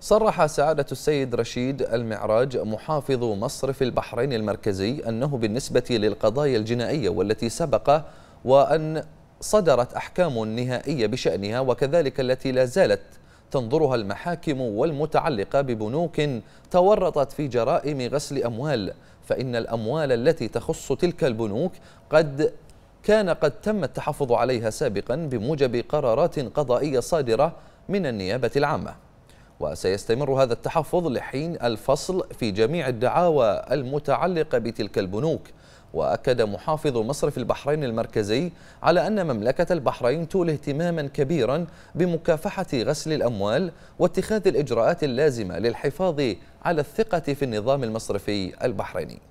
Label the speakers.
Speaker 1: صرح سعادة السيد رشيد المعراج محافظ مصرف البحرين المركزي أنه بالنسبة للقضايا الجنائية والتي سبق وأن صدرت أحكام نهائية بشأنها وكذلك التي لا زالت تنظرها المحاكم والمتعلقة ببنوك تورطت في جرائم غسل أموال فإن الأموال التي تخص تلك البنوك قد كان قد تم التحفظ عليها سابقا بموجب قرارات قضائية صادرة من النيابة العامة وسيستمر هذا التحفظ لحين الفصل في جميع الدعاوى المتعلقة بتلك البنوك وأكد محافظ مصرف البحرين المركزي على أن مملكة البحرين تولي اهتماما كبيرا بمكافحة غسل الأموال واتخاذ الإجراءات اللازمة للحفاظ على الثقة في النظام المصرفي البحريني